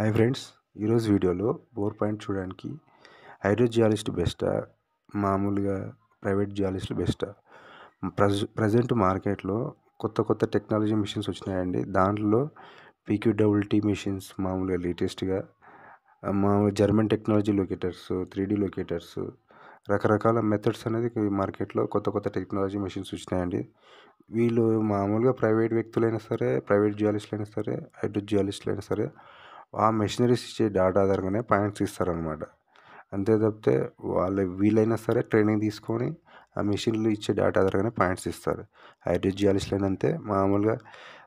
hi friends ఈరోజు వీడియోలో bore point చూడడానికి హైడ్రో జియాలజిస్ట్ బెస్టా మామూలుగా ప్రైవేట్ జియాలజిస్ట్ బెస్టా ప్రజ ప్రజెంట్ మార్కెట్లో కొత్త కొత్త టెక్నాలజీ మిషన్స్ వచ్చినాయండి దాంట్లో పీక్యూడబ్ల్యూటీ మిషన్స్ మామూలుగా లేటెస్ట్గా మామూలు German technology locators three D locators రకరకాల మెథడ్స్ అనేది మార్కెట్లో కొత్త కొత్త టెక్నాలజీ మెషిన్స్ వచ్చినాయండి వీళ్ళు మామూలుగా ప్రైవేట్ వ్యక్తులైనా సరే ప్రైవేట్ జియాలిస్టులు అయినా సరే హైడ్రో జియాలిస్టులు అయినా సరే ఆ మెషినరీస్ ఇచ్చే డేటా ఆధారంగానే పాయింట్స్ ఇస్తారనమాట అంతే తప్పితే వాళ్ళు వీలైనా సరే ట్రైనింగ్ తీసుకొని ఆ మెషిన్లు ఇచ్చే డేటా ఆధారంగానే పాయింట్స్ ఇస్తారు హైబ్రిడ్ జియాలిస్టులైనా అంతే మామూలుగా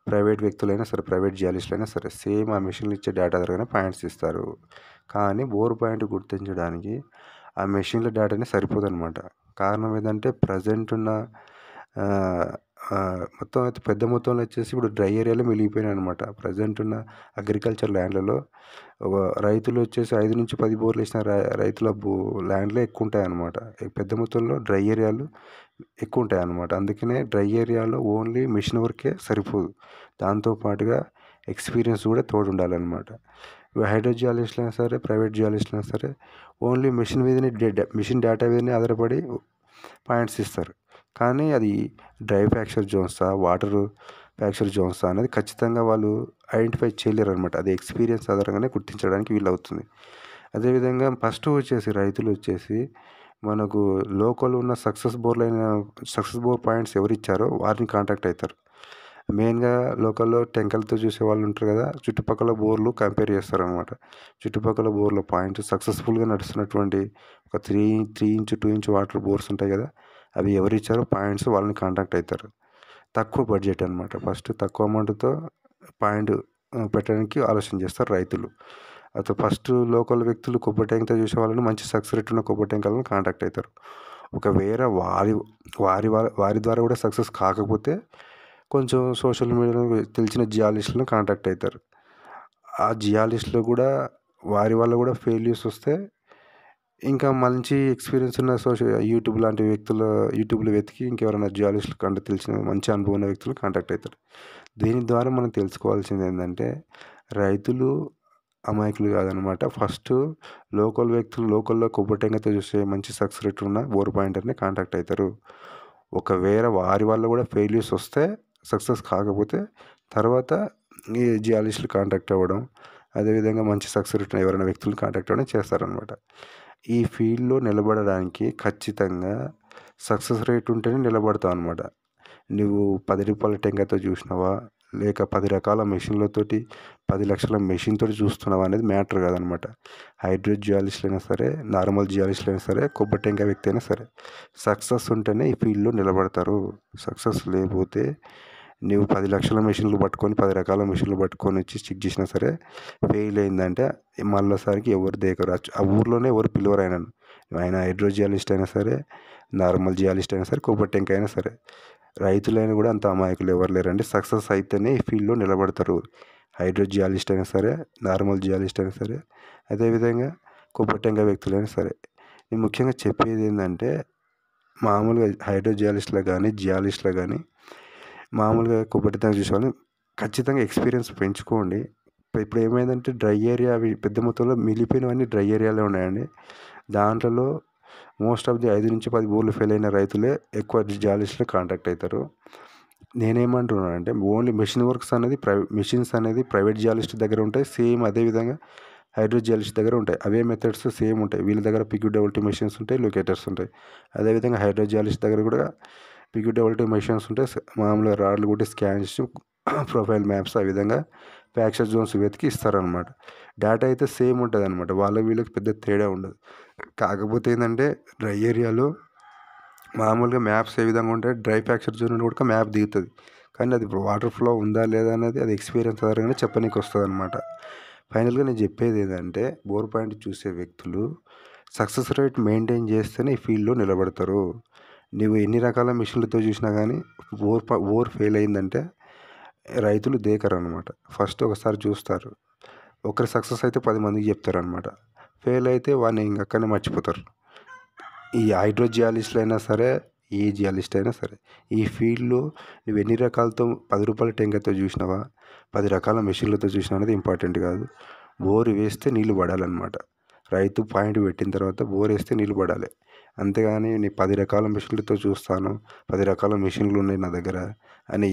ప్రైవేట్ వ్యక్తులైనా సరే ప్రైవేట్ అయినా సరే సేమ్ ఆ మెషిన్లు ఇచ్చే డేటా ఆధారంగానే పాయింట్స్ ఇస్తారు కానీ బోర్ పాయింట్ గుర్తించడానికి ఆ మెషిన్ల డేటానే అనమాట కారణం ఏంటంటే ప్రజెంట్ ఉన్న మొత్తం అయితే పెద్ద మొత్తంలో వచ్చేసి ఇప్పుడు డ్రై ఏరియాలో మిగిలిపోయినాయి అనమాట ప్రజెంట్ ఉన్న అగ్రికల్చర్ ల్యాండ్లలో రైతులు వచ్చేసి ఐదు నుంచి పది బోర్లు వేసిన రైతుల బో ల్యాండ్లే ఎక్కువ ఉంటాయి అనమాట పెద్ద మొత్తంలో డ్రై ఏరియాలు ఎక్కువ ఉంటాయి అనమాట అందుకనే డ్రై ఏరియాలో ఓన్లీ మిషన్ వర్కే సరిపోదు దాంతోపాటుగా ఎక్స్పీరియన్స్ కూడా తోడు ఉండాలన్నమాట హైడ్రో జియాలజిస్ట్లు అయినా సరే ప్రైవేట్ జియాలజిస్ట్లు అయినా సరే ఓన్లీ మిషన్ మీదనే మిషన్ డేటా మీదనే ఆధారపడి పాయింట్స్ ఇస్తారు కానీ అది డ్రై ఫ్రాక్చర్ జోన్సా వాటర్ ఫ్రాక్చర్ జోన్సా అనేది ఖచ్చితంగా వాళ్ళు ఐడెంటిఫై చేయలేరు అనమాట అది ఎక్స్పీరియన్స్ ఆధారంగానే గుర్తించడానికి వీలు అవుతుంది అదేవిధంగా ఫస్ట్ వచ్చేసి రైతులు వచ్చేసి మనకు లోకల్ ఉన్న సక్సెస్ బోర్లు అయిన సక్సెస్ బోర్ పాయింట్స్ ఎవరు ఇచ్చారో వారిని కాంటాక్ట్ అవుతారు మెయిన్గా లోకల్లో టెంకల్తో చూసే వాళ్ళు ఉంటారు కదా చుట్టుపక్కల బోర్లు కంపేర్ చేస్తారనమాట చుట్టుపక్కల బోర్ల పాయింట్స్ సక్సెస్ఫుల్గా నడుస్తున్నటువంటి ఒక three three inch two inch water bores ఉంటాయి కదా అవి ఎవరు ఇచ్చారో పాయింట్స్ వాళ్ళని కాంటాక్ట్ అవుతారు తక్కువ బడ్జెట్ అనమాట ఫస్ట్ తక్కువ అమౌంట్తో పాయింట్ పెట్టడానికి ఆలోచన చేస్తారు రైతులు అతను ఫస్ట్ లోకల్ వ్యక్తులు కొబ్బరి ట్యాంక్తో చూసే వాళ్ళని మంచి సక్సెస్ రేట్ ఉన్న కొబ్బరి ట్యాంక్ వాళ్ళని కాంటాక్ట్ అవుతారు ఒకవేళ వారి వారి వారి ద్వారా కూడా సక్సెస్ కాకపోతే కొంచెం సోషల్ మీడియాలో తెలిసిన జియాలజిస్టులను కాంటాక్ట్ అవుతారు ఆ జియాలజిస్టులో కూడా వారి వల్ల కూడా ఫెయిల్యూర్స్ వస్తే ఇంకా మంచి ఎక్స్పీరియన్స్ ఉన్న సోషల్ యూట్యూబ్ లాంటి వ్యక్తుల యూట్యూబ్లో వెతికి ఇంకెవరైనా జియాలజిస్టులు కంటే తెలిసిన మంచి అనుభవం ఉన్న వ్యక్తులు కాంటాక్ట్ అవుతారు దీని ద్వారా మనం తెలుసుకోవాల్సింది ఏంటంటే రైతులు అమాయకులు కాదనమాట ఫస్ట్ లోకల్ వ్యక్తులు లోకల్లో కొబ్బరిటెంకతో చూసే మంచి సక్సెస్ రేట్ ఉన్న బోర్ పాయింటర్ని కాంటాక్ట్ అవుతారు ఒకవేళ వారి వల్ల కూడా ఫెయిల్యూర్స్ వస్తే సక్సెస్ కాకపోతే తర్వాత ఈ జియాలజిస్టులు కాంటాక్ట్ అవ్వడం అదేవిధంగా మంచి సక్సెస్ రేట్ ఎవరైనా వ్యక్తులు కాంటాక్ట్ అవ్వడం చేస్తారనమాట ఈ ఫీల్డ్లో నిలబడడానికి ఖచ్చితంగా సక్సెస్ రేట్ ఉంటేనే నిలబడతావు అనమాట నువ్వు పది రూపాయల టెంకాయతో చూసినావా లేక పది రకాల మెషిన్లతోటి పది లక్షల మెషిన్తో చూస్తున్నావా అనేది మ్యాటర్ కాదనమాట హైడ్రో జియాలజిస్ట్లు అయినా సరే నార్మల్ జియాలజిస్ట్లు అయినా సరే కొబ్బరి టెంకాయ వ్యక్తి అయినా సరే సక్సెస్ ఉంటేనే ఈ ఫీల్డ్లో నిలబడతారు సక్సెస్ లేకపోతే నువ్వు పది లక్షల మిషన్లు పట్టుకొని పది రకాల మిషన్లు పట్టుకొని వచ్చి స్టిక్ చేసినా సరే ఫెయిల్ అయిందంటే మళ్ళీసారికి ఎవరు దేకరు ఆ ఊర్లోనే ఎవరు పిలువరు ఆయన ఆయన హైడ్రోజియాలిస్ట్ అయినా సరే నార్మల్ జియాలిస్ట్ అయినా సరే కోపట్టెంక అయినా సరే రైతులైన కూడా అంత అమాయకులు ఎవరు లేరండి సక్సెస్ అయితేనే ఈ ఫీల్డ్లో నిలబడతారు హైడ్రోజియాలిస్ట్ జియాలిస్ట్ అయినా సరే నార్మల్ జియాలిస్ట్ అయినా సరే అదేవిధంగా కొబ్బట్టంగా వ్యక్తులైనా సరే నేను ముఖ్యంగా చెప్పేది ఏంటంటే మామూలుగా హైడ్రో జియాలిస్ట్లో కానీ జియాలిస్ట్లో కానీ మామూలుగా కొబ్బరి దాకా చూసేవాళ్ళు ఖచ్చితంగా ఎక్స్పీరియన్స్ పెంచుకోండి ఇప్పుడు ఏమైందంటే డ్రై ఏరియా అవి పెద్ద మొత్తంలో మిగిలిపోయినవన్నీ డ్రై ఏరియాలో ఉన్నాయండి దాంట్లో మోస్ట్ ఆఫ్ ది ఐదు నుంచి పది బోర్లు ఫెయిల్ అయిన రైతులే ఎక్కువ జాలిస్ట్లో కాంటాక్ట్ అవుతారు నేనేమంటున్నాను అంటే ఓన్లీ మెషిన్ వర్క్స్ అనేది ప్రై మెషిన్స్ అనేది ప్రైవేట్ జాలిస్ట్ దగ్గర ఉంటాయి సేమ్ అదేవిధంగా హైడ్రో జాలిస్ట్ దగ్గర ఉంటాయి అవే మెథడ్స్ సేమ్ ఉంటాయి వీళ్ళ దగ్గర పిక్యూ డబుల్టీ మెషిన్స్ ఉంటాయి లొకేటర్స్ ఉంటాయి అదేవిధంగా హైడ్రో జాలిస్ట్ దగ్గర కూడా మీకు డబల్ టూ మిషన్స్ ఉంటే మామూలుగా రాడ్లు కూడా స్కాన్ చేసి ప్రొఫైల్ మ్యాప్స్ ఆ విధంగా ప్యాక్చర్ జోన్స్ వెతికి ఇస్తారనమాట డేటా అయితే సేమ్ ఉంటుంది అనమాట వాళ్ళ వీళ్ళకి పెద్ద తేడా ఉండదు కాకపోతే ఏంటంటే డ్రై ఏరియాలో మామూలుగా మ్యాప్స్ ఏ విధంగా ఉంటాయి డ్రై ప్యాక్చర్ జోన్ కూడా మ్యాప్ దిగుతుంది కానీ అది వాటర్ ఫ్లో ఉందా లేదా అనేది అది ఎక్స్పీరియన్స్ ద్వారా చెప్పనీకి వస్తుంది అనమాట ఫైనల్గా నేను చెప్పేది ఏంటంటే బోర్ పాయింట్ చూసే వ్యక్తులు సక్సెస్ రేట్ మెయింటైన్ చేస్తేనే ఈ ఫీల్డ్లో నిలబడతారు నువ్వు ఎన్ని రకాల మిషన్లతో చూసినా కానీ ఓర్ ఓర్ ఫెయిల్ అయిందంటే రైతులు దేకరు అనమాట ఫస్ట్ ఒకసారి చూస్తారు ఒకరి సక్సెస్ అయితే పది మందికి చెప్తారు అనమాట ఫెయిల్ అయితే వాడిని ఇంకక్కడనే మర్చిపోతారు ఈ హైడ్రో అయినా సరే ఏ జియాలిస్ట్ అయినా సరే ఈ ఫీల్డ్లో నువ్వు ఎన్ని రకాలతో పది రూపాయల టెంకర్తో చూసినావా పది రకాల మెషిన్లతో చూసినా అనేది ఇంపార్టెంట్ కాదు బోరు వేస్తే నీళ్ళు పడాలన్నమాట రైతు పాయింట్ పెట్టిన తర్వాత బోర్ వేస్తే నీళ్ళు పడాలి అంతేగాని నేను పది రకాల మిషన్లతో చూస్తాను పది రకాల మిషన్లు ఉన్నాయి నా దగ్గర అని